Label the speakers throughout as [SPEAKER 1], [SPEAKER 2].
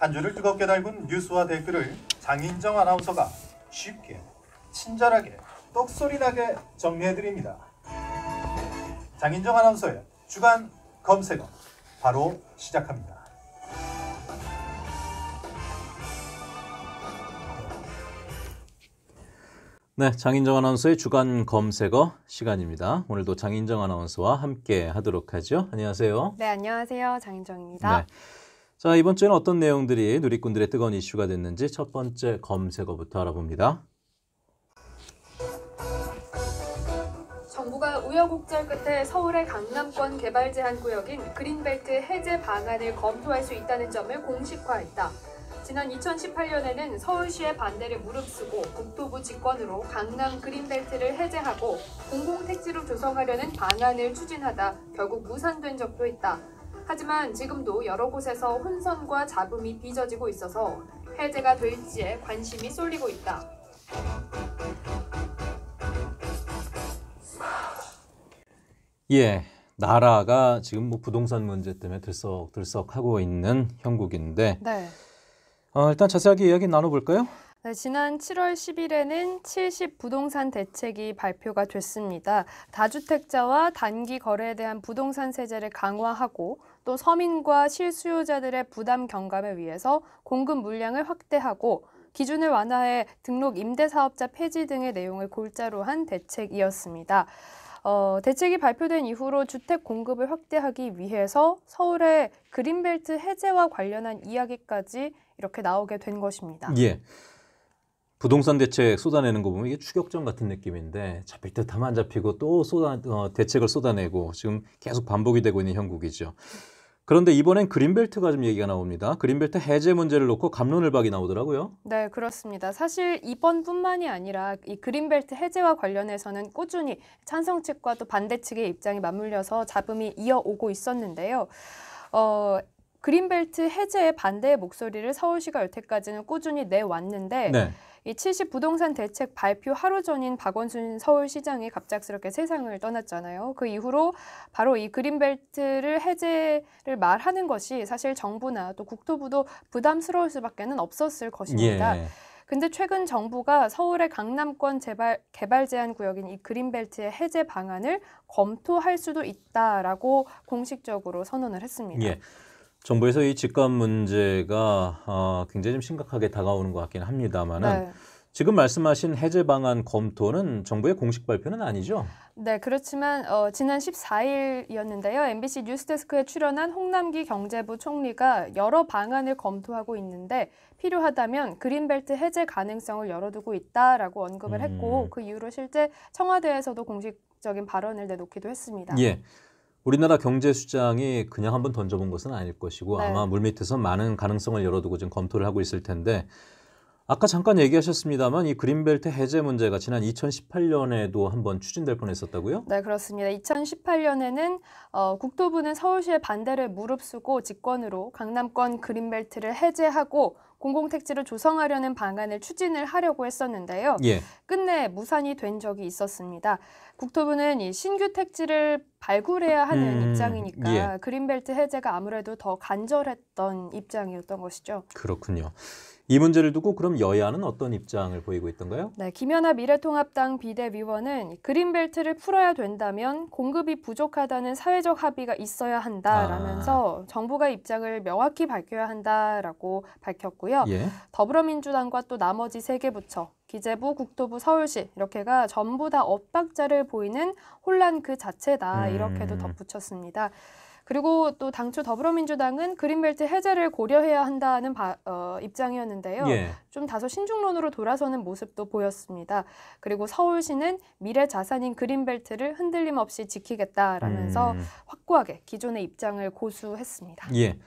[SPEAKER 1] 한 주를 뜨겁게 달군 뉴스와 댓글을 장인정 아나운서가 쉽게, 친절하게, 똑소리나게 정리해드립니다. 장인정 아나운서의 주간 검색어 바로 시작합니다. 네, 장인정 아나운서의 주간 검색어 시간입니다. 오늘도 장인정 아나운서와 함께 하도록 하죠. 안녕하세요.
[SPEAKER 2] 네, 안녕하세요. 장인정입니다.
[SPEAKER 1] 네. 자, 이번 주에는 어떤 내용들이 누리꾼들의 뜨거운 이슈가 됐는지 첫 번째 검색어부터 알아봅니다.
[SPEAKER 2] 정부가 우여곡절 끝에 서울의 강남권 개발 제한 구역인 그린벨트 해제 방안을 검토할 수 있다는 점을 공식화했다. 지난 2018년에는 서울시의 반대를 무릅쓰고 국토부 직권으로 강남 그린벨트를 해제하고 공공택지로 조성하려는 방안을 추진하다 결국 무산된 적도 있다. 하지만 지금도 여러 곳에서 혼선과 잡음이 빚어지고 있어서 해제가 될지에 관심이 쏠리고 있다.
[SPEAKER 1] 예, 나라가 지금 뭐 부동산 문제 때문에 들썩들썩하고 있는 형국인데 네. 어, 일단 자세하게 이야기 나눠볼까요?
[SPEAKER 2] 네, 지난 7월 10일에는 70 부동산 대책이 발표가 됐습니다. 다주택자와 단기 거래에 대한 부동산 세제를 강화하고 또 서민과 실수요자들의 부담 경감에 위해서 공급 물량을 확대하고 기준을 완화해 등록 임대사업자 폐지 등의 내용을 골자로 한 대책이었습니다. 어, 대책이 발표된 이후로 주택 공급을 확대하기 위해서 서울의 그린벨트 해제와 관련한 이야기까지 이렇게 나오게 된 것입니다. 예.
[SPEAKER 1] 부동산 대책 쏟아내는 거 보면 이게 추격전 같은 느낌인데 잡힐 듯 하면 안 잡히고 또 쏟아 어, 대책을 쏟아내고 지금 계속 반복이 되고 있는 형국이죠. 그런데 이번엔 그린벨트가 좀 얘기가 나옵니다. 그린벨트 해제 문제를 놓고 감론을박이 나오더라고요.
[SPEAKER 2] 네, 그렇습니다. 사실 이번뿐만이 아니라 이 그린벨트 해제와 관련해서는 꾸준히 찬성 측과 또 반대 측의 입장이 맞물려서 잡음이 이어오고 있었는데요. 어, 그린벨트 해제에 반대의 목소리를 서울시가 여태까지는 꾸준히 내왔는데 네. 이 70부동산 대책 발표 하루 전인 박원순 서울시장이 갑작스럽게 세상을 떠났잖아요. 그 이후로 바로 이 그린벨트를 해제를 말하는 것이 사실 정부나 또 국토부도 부담스러울 수밖에는 없었을 것입니다. 예. 근데 최근 정부가 서울의 강남권 재발, 개발 제한 구역인 이 그린벨트의 해제 방안을 검토할 수도 있다라고 공식적으로 선언을 했습니다. 예.
[SPEAKER 1] 정부에서 이 집값 문제가 어, 굉장히 좀 심각하게 다가오는 것 같긴 합니다만은 네. 지금 말씀하신 해제 방안 검토는 정부의 공식 발표는 아니죠?
[SPEAKER 2] 네, 그렇지만 어, 지난 14일이었는데요. MBC 뉴스데스크에 출연한 홍남기 경제부 총리가 여러 방안을 검토하고 있는데 필요하다면 그린벨트 해제 가능성을 열어두고 있다라고 언급을 했고 음. 그 이후로 실제 청와대에서도 공식적인 발언을 내놓기도 했습니다.
[SPEAKER 1] 예. 우리나라 경제 수장이 그냥 한번 던져본 것은 아닐 것이고 네. 아마 물밑에서 많은 가능성을 열어두고 지금 검토를 하고 있을 텐데 아까 잠깐 얘기하셨습니다만 이 그린벨트 해제 문제가 지난 2018년에도 한번 추진될 뻔했었다고요?
[SPEAKER 2] 네 그렇습니다. 2018년에는 어, 국토부는 서울시의 반대를 무릅쓰고 직권으로 강남권 그린벨트를 해제하고 공공택지를 조성하려는 방안을 추진을 하려고 했었는데요. 예. 끝내 무산이 된 적이 있었습니다. 국토부는 이 신규 택지를 발굴해야 하는 음, 입장이니까 예. 그린벨트 해제가 아무래도 더 간절했던 입장이었던 것이죠.
[SPEAKER 1] 그렇군요. 이 문제를 두고 그럼 여야는 어떤 입장을 보이고 있던가요?
[SPEAKER 2] 네, 김연아 미래통합당 비대위원은 그린벨트를 풀어야 된다면 공급이 부족하다는 사회적 합의가 있어야 한다라면서 아. 정부가 입장을 명확히 밝혀야 한다라고 밝혔고요. 예. 더불어민주당과 또 나머지 세 개 부처 기재부, 국토부, 서울시 이렇게가 전부 다 엇박자를 보이는 혼란 그 자체다 음. 이렇게도 덧붙였습니다. 그리고 또 당초 더불어민주당은 그린벨트 해제를 고려해야 한다는 바, 어, 입장이었는데요. 예. 좀 다소 신중론으로 돌아서는 모습도 보였습니다. 그리고 서울시는 미래 자산인 그린벨트를 흔들림 없이 지키겠다라면서 음. 확고하게 기존의 입장을 고수했습니다.
[SPEAKER 1] 예.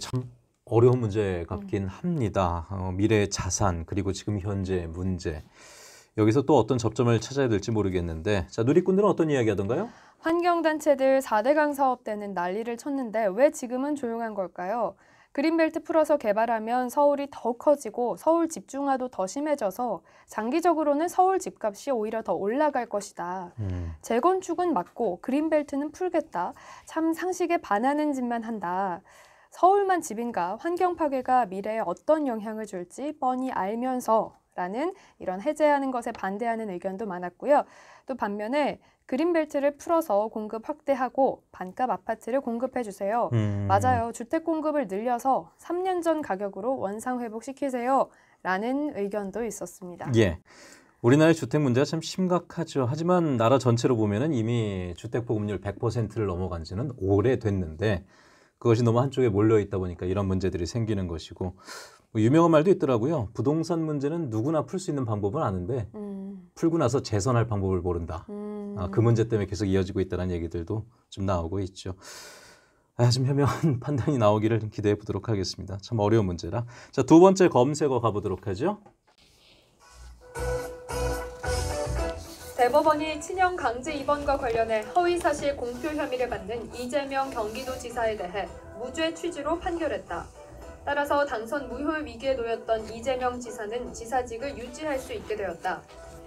[SPEAKER 1] 참 어려운 문제 같긴 음. 합니다. 어, 미래의 자산 그리고 지금 현재 문제 여기서 또 어떤 접점을 찾아야 될지 모르겠는데 자 누리꾼들은 어떤 이야기 하던가요?
[SPEAKER 2] 환경단체들 4대강 사업 때는 난리를 쳤는데 왜 지금은 조용한 걸까요? 그린벨트 풀어서 개발하면 서울이 더 커지고 서울 집중화도 더 심해져서 장기적으로는 서울 집값이 오히려 더 올라갈 것이다. 음. 재건축은 막고 그린벨트는 풀겠다. 참 상식에 반하는 짓만 한다. 서울만 집인가 환경 파괴가 미래에 어떤 영향을 줄지 뻔히 알면서 라는 이런 해제하는 것에 반대하는 의견도 많았고요. 또 반면에 그린벨트를 풀어서 공급 확대하고 반값 아파트를 공급해 주세요. 음. 맞아요. 주택 공급을 늘려서 3년 전 가격으로 원상 회복시키세요. 라는 의견도 있었습니다. 예.
[SPEAKER 1] 우리나라의 주택 문제가 참 심각하죠. 하지만 나라 전체로 보면은 이미 주택 보급률 100%를 넘어간 지는 오래 됐는데 그것이 너무 한쪽에 몰려 있다 보니까 이런 문제들이 생기는 것이고 뭐 유명한 말도 있더라고요. 부동산 문제는 누구나 풀 수 있는 방법은 아는데 음. 풀고 나서 재선할 방법을 모른다. 음. 아, 그 문제 때문에 계속 이어지고 있다는 얘기들도 좀 나오고 있죠. 아, 좀 현명한 판단이 나오기를 기대해 보도록 하겠습니다. 참 어려운 문제라. 자, 두 번째 검색어 가보도록 하죠.
[SPEAKER 2] 대법원이 친형 강제 입원과 관련해 허위사실 공표 혐의를 받는 이재명 경기도지사에 대해 무죄 취지로 판결했다. 따라서 당선 무효의 위기에 놓였던 이재명 지사는 지사직을 유지할 수 있게 되었다.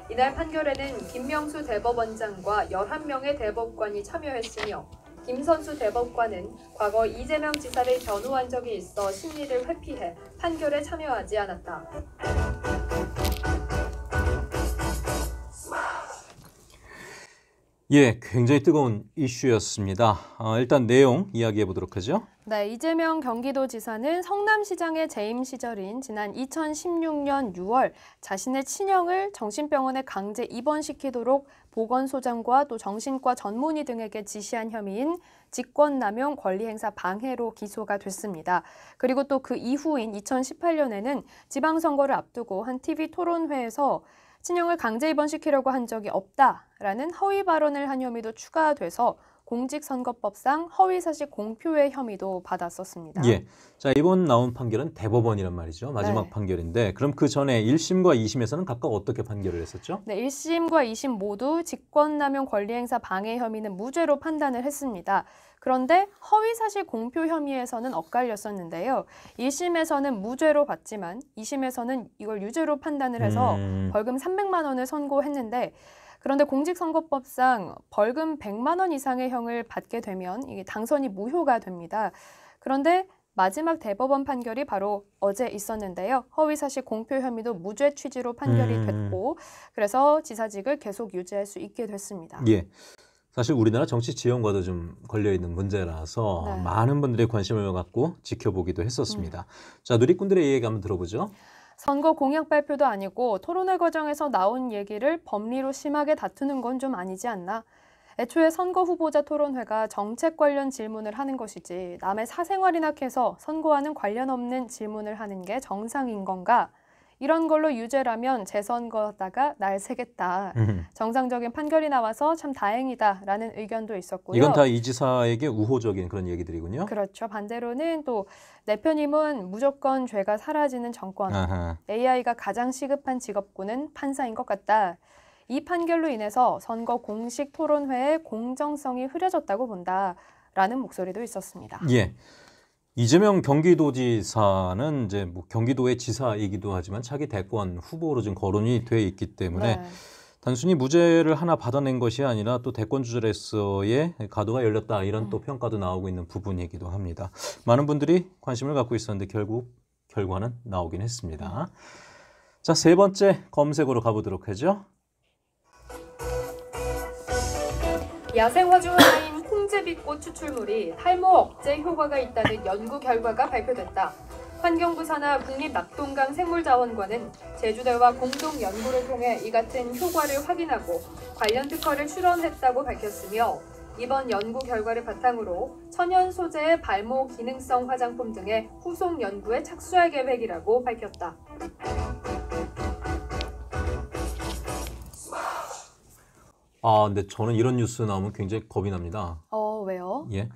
[SPEAKER 2] 이날 판결에는 김명수 대법원장과 11명의 대법관이 참여했으며 김선수 대법관은 과거 이재명 지사를 변호한 적이 있어 심리를 회피해 판결에 참여하지 않았다.
[SPEAKER 1] 예, 굉장히 뜨거운 이슈였습니다. 어, 일단 내용 이야기해 보도록 하죠.
[SPEAKER 2] 네, 이재명 경기도지사는 성남시장의 재임 시절인 지난 2016년 6월 자신의 친형을 정신병원에 강제 입원시키도록 보건소장과 또 정신과 전문의 등에게 지시한 혐의인 직권남용 권리행사 방해로 기소가 됐습니다. 그리고 또 그 이후인 2018년에는 지방선거를 앞두고 한 TV 토론회에서 친형을 강제 입원시키려고 한 적이 없다라는 허위 발언을 한 혐의도 추가돼서 공직선거법상 허위사실 공표의 혐의도 받았었습니다. 예.
[SPEAKER 1] 자, 이번 나온 판결은 대법원이란 말이죠. 마지막 네. 판결인데 그럼 그 전에 1심과 2심에서는 각각 어떻게 판결을 했었죠?
[SPEAKER 2] 네, 1심과 2심 모두 직권남용 권리행사 방해 혐의는 무죄로 판단을 했습니다. 그런데 허위사실 공표 혐의에서는 엇갈렸었는데요. 1심에서는 무죄로 봤지만 2심에서는 이걸 유죄로 판단을 해서 음. 벌금 300만 원을 선고했는데 그런데 공직선거법상 벌금 100만 원 이상의 형을 받게 되면 이게 당선이 무효가 됩니다. 그런데 마지막 대법원 판결이 바로 어제 있었는데요. 허위사실 공표 혐의도 무죄 취지로 판결이 음. 됐고, 그래서 지사직을 계속 유지할 수 있게 됐습니다. 예.
[SPEAKER 1] 사실 우리나라 정치 지형과도 좀 걸려 있는 문제라서 네. 많은 분들이 관심을 갖고 지켜보기도 했었습니다. 음. 자 누리꾼들의 이야기 한번 들어보죠.
[SPEAKER 2] 선거 공약 발표도 아니고 토론회 과정에서 나온 얘기를 법리로 심하게 다투는 건 좀 아니지 않나. 애초에 선거 후보자 토론회가 정책 관련 질문을 하는 것이지 남의 사생활이나 캐서 선거와는 관련 없는 질문을 하는 게 정상인 건가? 이런 걸로 유죄라면 재선 거다가 날 새겠다. 음. 정상적인 판결이 나와서 참 다행이다라는 의견도 있었고요. 이건 다 이
[SPEAKER 1] 지사에게 우호적인 그런 얘기들이군요.
[SPEAKER 2] 그렇죠. 반대로는 또 내편임은 무조건 죄가 사라지는 정권, 아하. AI가 가장 시급한 직업군은 판사인 것 같다. 이 판결로 인해서 선거 공식 토론회의 공정성이 흐려졌다고 본다. 라는 목소리도 있었습니다. 예.
[SPEAKER 1] 이재명 경기도지사는 이제 뭐 경기도의 지사이기도 하지만 차기 대권 후보로 지금 거론이 돼 있기 때문에 네. 단순히 무죄를 하나 받아낸 것이 아니라 또 대권 주절에서의 가도가 열렸다 이런 또 음. 평가도 나오고 있는 부분이기도 합니다. 많은 분들이 관심을 갖고 있었는데 결국 결과는 나오긴 했습니다. 음. 자, 세 번째 검색으로 가보도록 하죠.
[SPEAKER 2] 야생화주 수제비꽃 추출물이 탈모 억제 효과가 있다는 연구 결과가 발표됐다. 환경부 산하 국립낙동강 생물자원관은 제주대와 공동 연구를 통해 이 같은 효과를 확인하고 관련 특허를 출원했다고 밝혔으며 이번 연구 결과를 바탕으로 천연 소재의 발모 기능성 화장품 등의 후속 연구에 착수할 계획이라고 밝혔다.
[SPEAKER 1] 아, 근데 저는 이런 뉴스 나오면 굉장히 겁이 납니다.
[SPEAKER 2] 어. 왜요?
[SPEAKER 1] 예.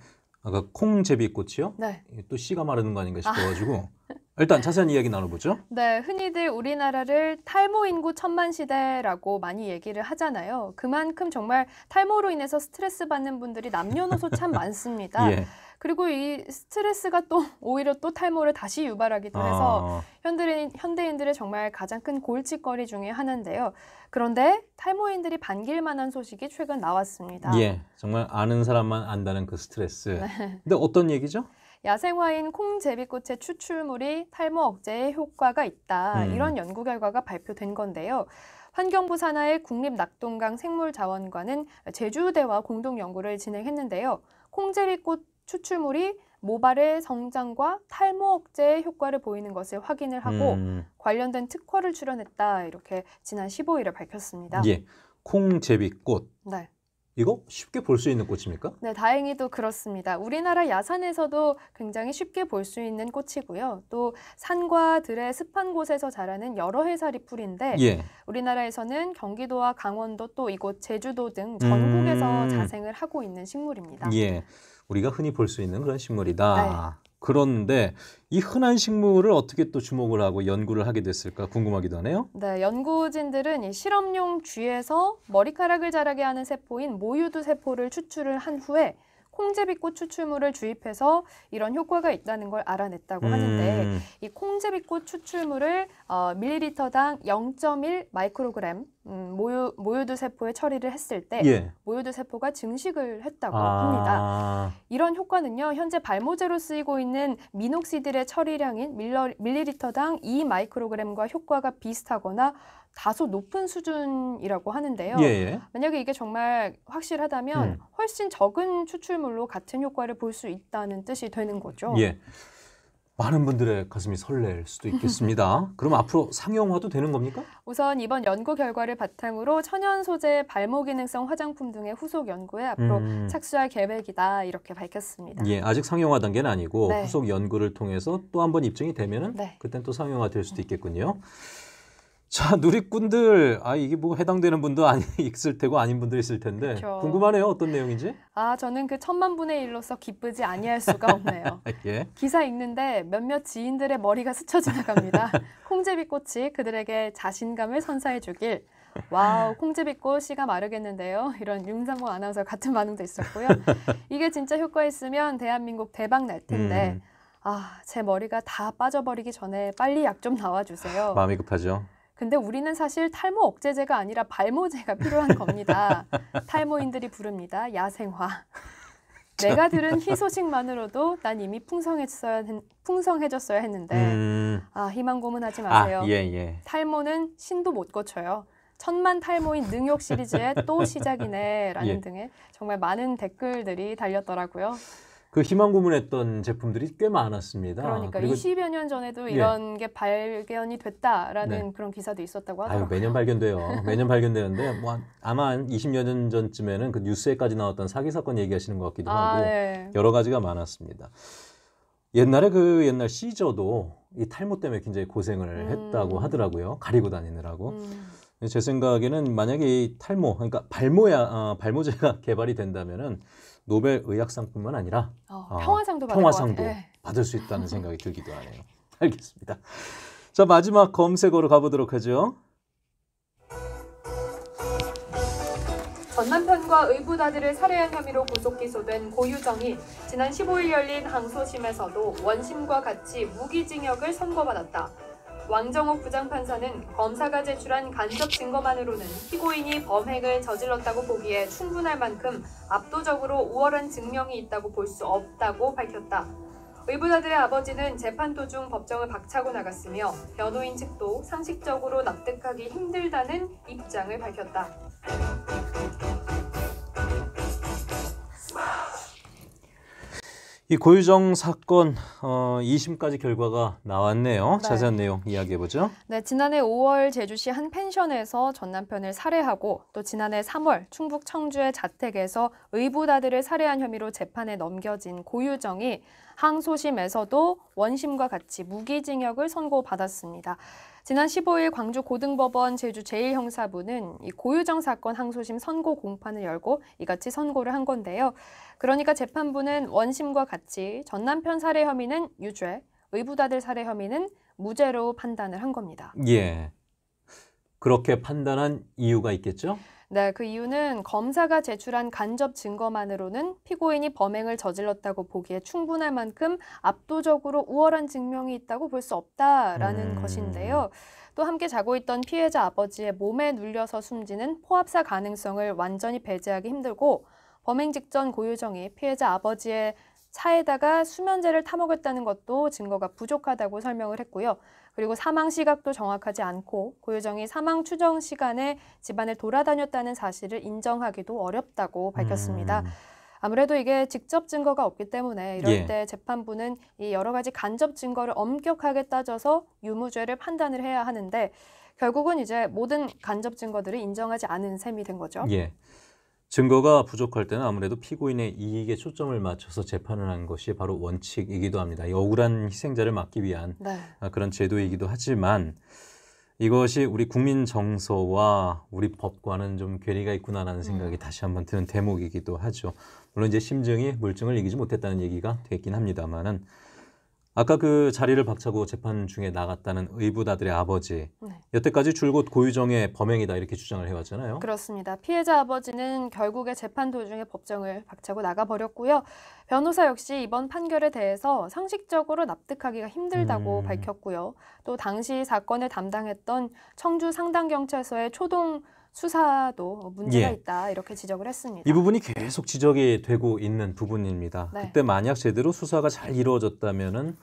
[SPEAKER 1] 아까 콩제비꽃이요? 네. 또 씨가 마르는 거 아닌가 아. 싶어가지고 일단 자세한 이야기 나눠보죠.
[SPEAKER 2] 네, 흔히들 우리나라를 탈모 인구 천만 시대라고 많이 얘기를 하잖아요. 그만큼 정말 탈모로 인해서 스트레스 받는 분들이 남녀노소 참 많습니다. 예. 그리고 이 스트레스가 또 오히려 또 탈모를 다시 유발하기도 해서 아. 현대인, 현대인들의 정말 가장 큰 골칫거리 중에 하나인데요. 그런데 탈모인들이 반길 만한 소식이 최근 나왔습니다. 예,
[SPEAKER 1] 정말 아는 사람만 안다는 그 스트레스. 네. 근데 어떤 얘기죠?
[SPEAKER 2] 야생화인 콩제비꽃의 추출물이 탈모 억제에 효과가 있다. 음. 이런 연구 결과가 발표된 건데요. 환경부 산하의 국립낙동강 생물자원관은 제주대와 공동 연구를 진행했는데요. 콩제비꽃 추출물이 모발의 성장과 탈모 억제의 효과를 보이는 것을 확인을 하고 음. 관련된 특허를 출연했다 이렇게 지난 15일에 밝혔습니다. 예,
[SPEAKER 1] 콩제비꽃. 네. 이거 쉽게 볼 수 있는 꽃입니까?
[SPEAKER 2] 네, 다행히도 그렇습니다. 우리나라 야산에서도 굉장히 쉽게 볼 수 있는 꽃이고요. 또 산과 들의 습한 곳에서 자라는 여러 해살이 풀인데 예. 우리나라에서는 경기도와 강원도 또 이곳 제주도 등 전국에서 음... 자생을 하고 있는 식물입니다.
[SPEAKER 1] 예. 우리가 흔히 볼 수 있는 그런 식물이다. 네. 그런데 이 흔한 식물을 어떻게 또 주목을 하고 연구를 하게 됐을까 궁금하기도 하네요.
[SPEAKER 2] 네, 연구진들은 이 실험용 쥐에서 머리카락을 자라게 하는 세포인 모유두 세포를 추출을 한 후에 콩제비꽃 추출물을 주입해서 이런 효과가 있다는 걸 알아냈다고 음. 하는데 이 콩제비꽃 추출물을 어, 밀리리터당 0.1 마이크로그램 음, 모유 모유두 세포의 처리를 했을 때 예. 모유두 세포가 증식을 했다고 아. 합니다. 이런 효과는요 현재 발모제로 쓰이고 있는 미녹시딜의 처리량인 밀러, 밀리리터당 2 마이크로그램과 효과가 비슷하거나 다소 높은 수준이라고 하는데요. 예, 예 만약에 이게 정말 확실하다면 음. 훨씬 적은 추출물로 같은 효과를 볼 수 있다는 뜻이 되는 거죠. 예.
[SPEAKER 1] 많은 분들의 가슴이 설렐 수도 있겠습니다. 그럼 앞으로 상용화도 되는 겁니까?
[SPEAKER 2] 우선 이번 연구 결과를 바탕으로 천연 소재 발모 기능성 화장품 등의 후속 연구에 앞으로 음. 착수할 계획이다 이렇게 밝혔습니다.
[SPEAKER 1] 예, 아직 상용화 단계는 아니고 네. 후속 연구를 통해서 또 한 번 입증이 되면은 네. 그땐 또 상용화 될 수도 있겠군요. 자 누리꾼들 아 이게 뭐 해당되는 분도 아니 있을 테고 아닌 분도 있을 텐데 그쵸. 궁금하네요 어떤 내용인지
[SPEAKER 2] 아 저는 그 천만 분의 일로서 기쁘지 아니할 수가
[SPEAKER 1] 없네요 예.
[SPEAKER 2] 기사 읽는데 몇몇 지인들의 머리가 스쳐 지나갑니다 콩제비꽃이 그들에게 자신감을 선사해 주길 와우 콩제비꽃 씨가 마르겠는데요 이런 윤상호 아나운서 같은 반응도 있었고요 이게 진짜 효과 있으면 대한민국 대박 날 텐데 음. 아제 머리가 다 빠져버리기 전에 빨리 약 좀 나와주세요 마음이 급하죠 근데 우리는 사실 탈모 억제제가 아니라 발모제가 필요한 겁니다. 탈모인들이 부릅니다. 야생화. 내가 들은 희소식만으로도 난 이미 풍성했어야 풍성해졌어야 했는데 음. 아 희망 고문하지 아, 마세요. 아, 예, 예. 탈모는 신도 못고쳐요 천만 탈모인 능욕 시리즈의 또 시작이네라는 예. 등의 정말 많은 댓글들이 달렸더라고요.
[SPEAKER 1] 그 희망 고문했던 제품들이 꽤 많았습니다. 그러니까 그리고, 20여
[SPEAKER 2] 년 전에도 예. 이런 예. 게 발견이 됐다라는 네. 그런 기사도 있었다고 하더라고요. 아유,
[SPEAKER 1] 매년 발견돼요. 매년 발견되는데 뭐 아마 한 20여 년 전쯤에는 그 뉴스에까지 나왔던 사기 사건 얘기하시는 것 같기도 아, 하고 네. 여러 가지가 많았습니다. 옛날에 그 옛날 시저도 이 탈모 때문에 굉장히 고생을 음. 했다고 하더라고요. 가리고 다니느라고. 음. 제 생각에는 만약에 이 탈모, 그러니까 발모야 어, 발모제가 개발이 된다면은 노벨 의학상뿐만 아니라 어, 평화상도, 어, 평화상도 받을 예. 수 있다는 생각이 들기도 하네요. 알겠습니다. 자 마지막 검색어로 가보도록 하죠.
[SPEAKER 2] 전남편과 의붓아들을 살해한 혐의로 구속 기소된 고유정이 지난 15일 열린 항소심에서도 원심과 같이 무기징역을 선고받았다. 왕정옥 부장판사는 검사가 제출한 간접 증거만으로는 피고인이 범행을 저질렀다고 보기에 충분할 만큼 압도적으로 우월한 증명이 있다고 볼 수 없다고 밝혔다. 의부자들의 아버지는 재판 도중 법정을 박차고 나갔으며 변호인 측도 상식적으로 납득하기 힘들다는 입장을 밝혔다.
[SPEAKER 1] 이 고유정 사건 어, 2심까지 결과가 나왔네요. 네. 자세한 내용 이야기해보죠.
[SPEAKER 2] 네, 지난해 5월 제주시 한 펜션에서 전 남편을 살해하고 또 지난해 3월 충북 청주의 자택에서 의붓아들을 살해한 혐의로 재판에 넘겨진 고유정이 항소심에서도 원심과 같이 무기징역을 선고받았습니다. 지난 15일 광주 고등법원 제주 제1형사부는 이 고유정 사건 항소심 선고 공판을 열고 이같이 선고를 한 건데요. 그러니까 재판부는 원심과 같이 전남편 살해 혐의는 유죄, 의부다들 살해 혐의는 무죄로 판단을 한 겁니다.
[SPEAKER 1] 예. 그렇게 판단한 이유가 있겠죠?
[SPEAKER 2] 네, 그 이유는 검사가 제출한 간접 증거만으로는 피고인이 범행을 저질렀다고 보기에 충분할 만큼 압도적으로 우월한 증명이 있다고 볼 수 없다라는 음. 것인데요. 또 함께 자고 있던 피해자 아버지의 몸에 눌려서 숨지는 포압사 가능성을 완전히 배제하기 힘들고 범행 직전 고유정이 피해자 아버지의 차에다가 수면제를 타먹었다는 것도 증거가 부족하다고 설명을 했고요. 그리고 사망 시각도 정확하지 않고 고유정이 사망 추정 시간에 집안을 돌아다녔다는 사실을 인정하기도 어렵다고 밝혔습니다. 음. 아무래도 이게 직접 증거가 없기 때문에 이럴 예. 때 재판부는 이 여러 가지 간접 증거를 엄격하게 따져서 유무죄를 판단을 해야 하는데 결국은 이제 모든 간접 증거들을 인정하지 않은 셈이 된 거죠. 예.
[SPEAKER 1] 증거가 부족할 때는 아무래도 피고인의 이익에 초점을 맞춰서 재판을 한 것이 바로 원칙이기도 합니다. 억울한 희생자를 막기 위한 네. 아, 그런 제도이기도 하지만 이것이 우리 국민 정서와 우리 법과는 좀 괴리가 있구나라는 음. 생각이 음. 다시 한번 드는 대목이기도 하죠. 물론 이제 심증이 물증을 이기지 못했다는 얘기가 되긴 합니다만은 아까 그 자리를 박차고 재판 중에 나갔다는 의붓아들의 아버지 네. 여태까지 줄곧 고유정의 범행이다 이렇게 주장을 해왔잖아요.
[SPEAKER 2] 그렇습니다. 피해자 아버지는 결국에 재판 도중에 법정을 박차고 나가버렸고요. 변호사 역시 이번 판결에 대해서 상식적으로 납득하기가 힘들다고 음... 밝혔고요. 또 당시 사건을 담당했던 청주 상당경찰서의 초동 수사도 문제가 예. 있다 이렇게 지적을 했습니다. 이
[SPEAKER 1] 부분이 계속 지적이 되고 있는 부분입니다. 네. 그때 만약 제대로 수사가 잘 이루어졌다면은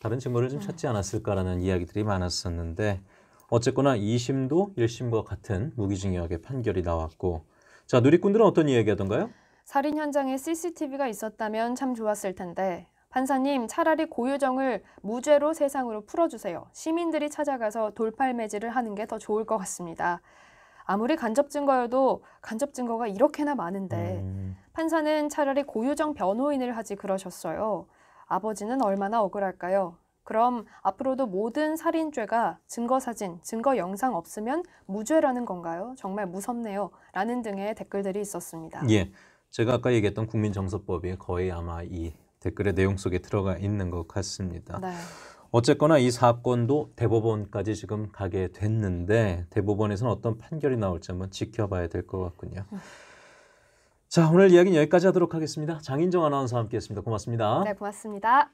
[SPEAKER 1] 다른 증거를 좀 네. 찾지 않았을까라는 이야기들이 많았었는데 어쨌거나 2심도 1심과 같은 무기징역의 판결이 나왔고 자 누리꾼들은 어떤 이야기하던가요?
[SPEAKER 2] 살인 현장에 CCTV가 있었다면 참 좋았을 텐데 판사님 차라리 고유정을 무죄로 세상으로 풀어주세요. 시민들이 찾아가서 돌팔매질을 하는 게 더 좋을 것 같습니다. 아무리 간접 증거여도 간접 증거가 이렇게나 많은데 음. 판사는 차라리 고유정 변호인을 하지 그러셨어요. 아버지는 얼마나 억울할까요? 그럼 앞으로도 모든 살인죄가 증거사진, 증거영상 없으면 무죄라는 건가요? 정말 무섭네요. 라는 등의 댓글들이 있었습니다. 예.
[SPEAKER 1] 제가 아까 얘기했던 국민정서법이 거의 아마 이 댓글의 내용 속에 들어가 있는 것 같습니다. 네. 어쨌거나 이 사건도 대법원까지 지금 가게 됐는데 대법원에서는 어떤 판결이 나올지 한번 지켜봐야 될 것 같군요. 자, 오늘 이야기는 여기까지 하도록 하겠습니다. 장인정 아나운서와 함께했습니다. 고맙습니다.
[SPEAKER 2] 네, 고맙습니다.